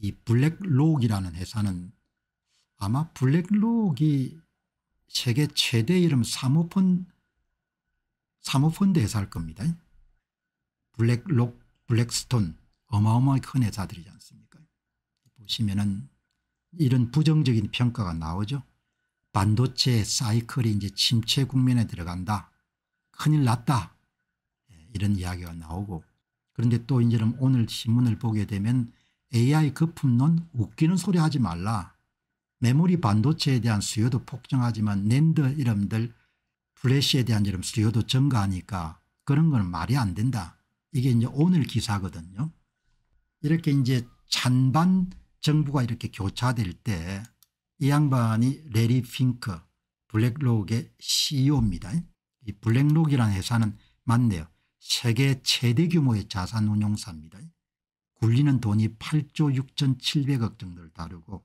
이 블랙록이라는 회사는 아마 블랙록이 세계 최대 이름 사모펀, 사모펀드 회사일 겁니다. 블랙록, 블랙스톤 어마어마하게 큰 회사들이지 않습니까 보시면은 이런 부정적인 평가가 나오죠. 반도체 사이클이 이제 침체 국면에 들어간다. 큰일 났다. 예, 이런 이야기가 나오고 그런데 또이제 오늘 신문을 보게 되면 AI 거품론 웃기는 소리 하지 말라. 메모리 반도체에 대한 수요도 폭증하지만 낸드 이름들 플래시에 대한 이름 수요도 증가하니까 그런 건 말이 안 된다. 이게 이제 오늘 기사거든요. 이렇게 이제 찬반 정부가 이렇게 교차될 때 이 양반이 레리 핑크 블랙록의 CEO입니다. 이 블랙록이라는 회사는 맞네요. 세계 최대 규모의 자산운용사입니다. 굴리는 돈이 8조 6,700억 정도를 다루고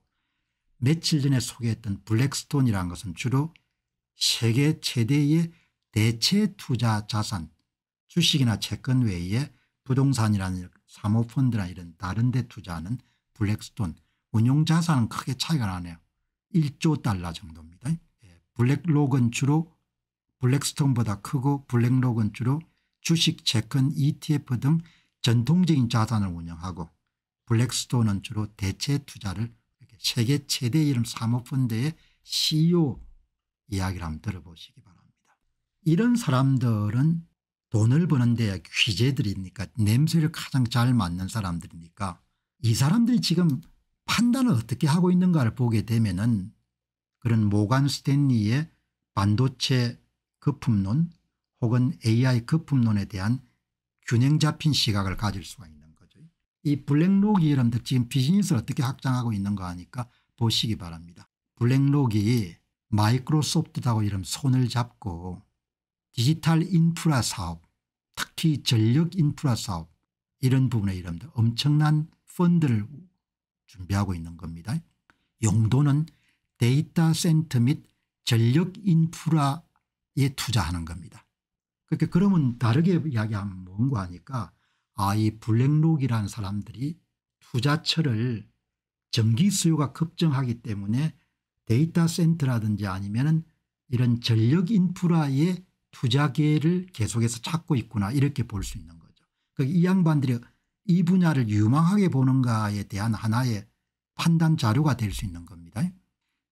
며칠 전에 소개했던 블랙스톤이라는 것은 주로 세계 최대의 대체 투자 자산 주식이나 채권 외에 부동산이라는 사모펀드나 이런 다른 데 투자하는 블랙스톤 운용자산은 크게 차이가 나네요. 1조 달러 정도입니다. 예, 블랙록은 주로 블랙스톤보다 크고 블랙록은 주로 주식 채권 etf 등 전통적인 자산을 운영하고 블랙스톤은 주로 대체 투자를 세계 최대 이름 사모펀드의 CEO 이야기를 한번 들어보시기 바랍니다. 이런 사람들은 돈을 버는 데 귀재들이니까 냄새를 가장 잘 맡는 사람들이니까 이 사람들이 지금 판단을 어떻게 하고 있는가를 보게 되면 은 그런 모간 스탠리의 반도체 거품론 혹은 AI 거품론에 대한 균형 잡힌 시각을 가질 수가 있는 거죠. 이 블랙록이 여러분들 지금 비즈니스를 어떻게 확장하고 있는가 하니까 보시기 바랍니다. 블랙록이 마이크로소프트하고 이런 손을 잡고 디지털 인프라 사업 특히 전력 인프라 사업 이런 부분에 이름들 엄청난 펀드를 준비하고 있는 겁니다. 용도는 데이터 센터 및 전력 인프라에 투자하는 겁니다. 그렇게 그러면 다르게 이야기하면 뭔가 하니까 아이 블랙록이라는 사람들이 투자처를 전기 수요가 급증하기 때문에 데이터 센터라든지 아니면은 이런 전력 인프라의 투자 기회를 계속해서 찾고 있구나 이렇게 볼 수 있는 거죠. 그러니까 이 양반들이 이 분야를 유망하게 보는가에 대한 하나의 판단 자료가 될 수 있는 겁니다.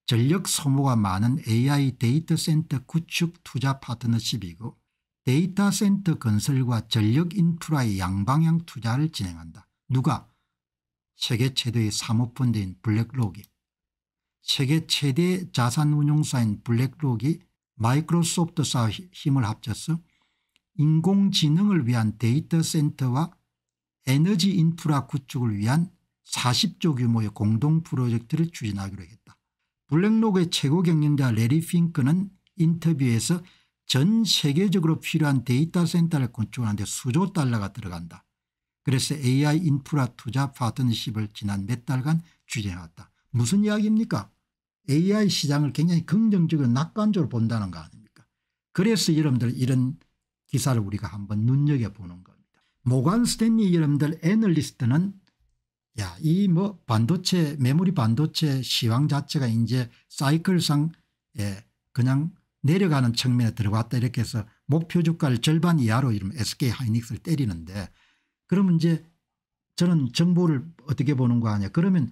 전력 소모가 많은 AI 데이터 센터 구축 투자 파트너십이고 데이터 센터 건설과 전력 인프라의 양방향 투자를 진행한다. 누가? 세계 최대의 사모펀드인 블랙록이 세계 최대 자산운용사인 블랙록이 마이크로소프트사와 힘을 합쳐서 인공지능을 위한 데이터 센터와 에너지 인프라 구축을 위한 40조 규모의 공동 프로젝트를 추진하기로 했다. 블랙록의 최고 경영자 레리 핑크는 인터뷰에서 전 세계적으로 필요한 데이터 센터를 건축하는데 수조 달러가 들어간다. 그래서 AI 인프라 투자 파트너십을 지난 몇 달간 추진해왔다. 무슨 이야기입니까? AI 시장을 굉장히 긍정적으로 낙관적으로 본다는 거 아닙니까? 그래서 여러분들 이런 기사를 우리가 한번 눈여겨보는 겁니다. 모관 스탠리 여러분들 애널리스트는 야이 뭐 반도체 메모리 반도체 시황 자체가 이제 사이클상 예, 그냥 내려가는 측면에 들어갔다 이렇게 해서 목표 주가를 절반 이하로 이러면 SK 하이닉스를 때리는데 그러면 이제 저는 정보를 어떻게 보는 거 아니야. 그러면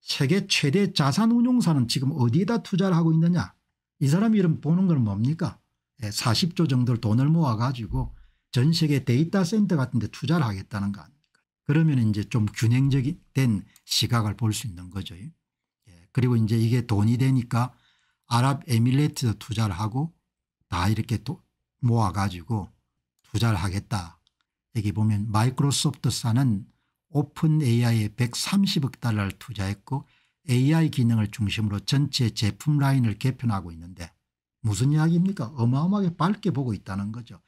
세계 최대 자산운용사는 지금 어디에다 투자를 하고 있느냐. 이 사람이 이름 보는 건 뭡니까 40조 예, 정도를 돈을 모아 가지고 전 세계 데이터 센터 같은 데 투자를 하겠다는 거 아닙니까 그러면 이제 좀 균형적인 시각을 볼 수 있는 거죠. 예, 그리고 이제 이게 돈이 되니까 아랍에밀레이트에서 투자를 하고 다 이렇게 모아가지고 투자를 하겠다. 여기 보면 마이크로소프트사는 오픈 AI에 130억 달러를 투자했고 AI 기능을 중심으로 전체 제품 라인을 개편하고 있는데 무슨 이야기입니까 어마어마하게 밝게 보고 있다는 거죠.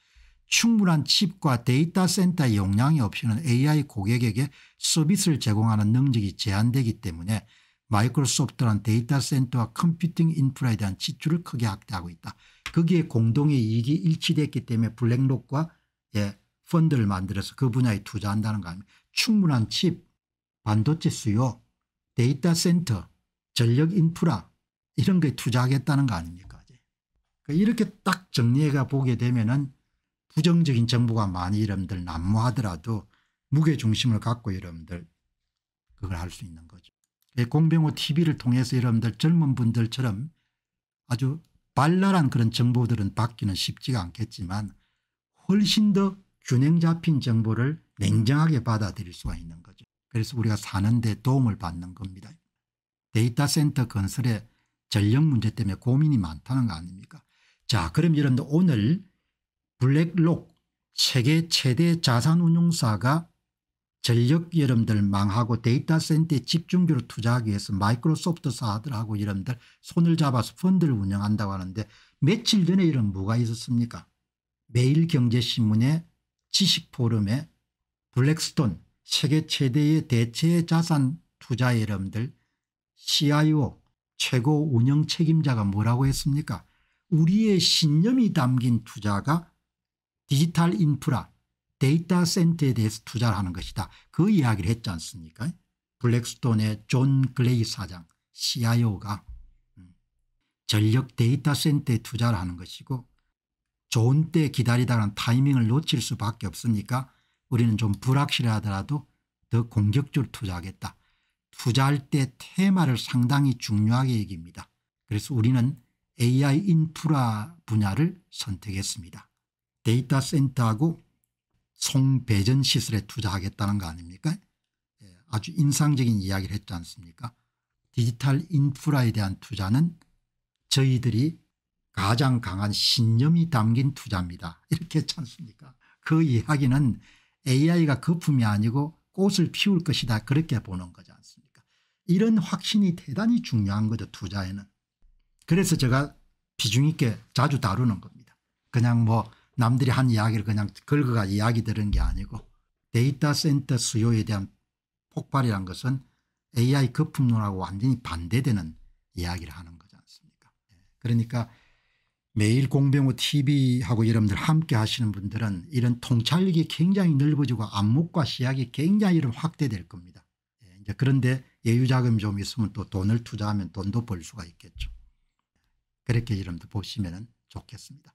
충분한 칩과 데이터 센터의 용량이 없이는 AI 고객에게 서비스를 제공하는 능력이 제한되기 때문에 마이크로소프트란 데이터 센터와 컴퓨팅 인프라에 대한 지출을 크게 확대하고 있다. 거기에 공동의 이익이 일치됐기 때문에 블랙록과 예, 펀드를 만들어서 그 분야에 투자한다는 거 아닙니까 충분한 칩 반도체 수요 데이터 센터 전력 인프라 이런 거에 투자하겠다는 거 아닙니까 그 이렇게 딱 정리해가 보게 되면 은 부정적인 정보가 많이 여러분들 난무하더라도 무게중심을 갖고 여러분들 그걸 할 수 있는 거죠. 공병호 tv를 통해서 여러분들 젊은 분들처럼 아주 발랄한 그런 정보들은 받기는 쉽지가 않겠지만 훨씬 더 균형 잡힌 정보를 냉정하게 받아들일 수가 있는 거죠. 그래서 우리가 사는 데 도움을 받는 겁니다. 데이터 센터 건설에 전력 문제 때문에 고민이 많다는 거 아닙니까 자 그럼 여러분들 오늘 블랙록 세계 최대 자산운용사가 전력 여러분들 망하고 데이터 센터에 집중적으로 투자하기 위해서 마이크로소프트사들하고 여러분들 손을 잡아서 펀드를 운영한다고 하는데 며칠 전에 이런 뭐가 있었습니까 매일경제신문의 지식포럼에 블랙스톤 세계 최대의 대체 자산 투자 여러분들 CIO 최고 운영 책임자가 뭐라고 했습니까 우리의 신념이 담긴 투자가 디지털 인프라 데이터 센터에 대해서 투자를 하는 것이다. 그 이야기를 했지 않습니까 블랙스톤의 존 글레이 사장 CIO가 음, 전력 데이터 센터에 투자를 하는 것이고 좋은 때 기다리다가는 타이밍을 놓칠 수밖에 없으니까 우리는 좀 불확실하더라도 더 공격적으로 투자하겠다. 투자할 때 테마를 상당히 중요하게 얘기입니다. 그래서 우리는 AI 인프라 분야를 선택했습니다. 데이터 센터하고 송배전 시설에 투자하겠다는 거 아닙니까 예, 아주 인상적인 이야기를 했지 않습니까 디지털 인프라에 대한 투자는 저희들이 가장 강한 신념이 담긴 투자입니다 이렇게 했지 않습니까 그 이야기는 AI가 거품이 아니고 꽃을 피울 것이다 그렇게 보는 거지 않습니까 이런 확신이 대단히 중요한 거죠 투자에는 그래서 제가 비중 있게 자주 다루는 겁니다 그냥 뭐 남들이 한 이야기를 그냥 긁어가 이야기 들은 게 아니고 데이터 센터 수요에 대한 폭발이란 것은 AI 거품론하고 완전히 반대되는 이야기를 하는 거지 않습니까 예. 그러니까 매일 공병호 tv하고 여러분들 함께 하시는 분들은 이런 통찰력이 굉장히 넓어지고 안목과 시야이 굉장히 확대될 겁니다. 예, 이제 그런데 예유자금이 좀 있으면 또 돈을 투자하면 돈도 벌 수가 있겠죠. 그렇게 여러분들 보시면 좋겠습니다.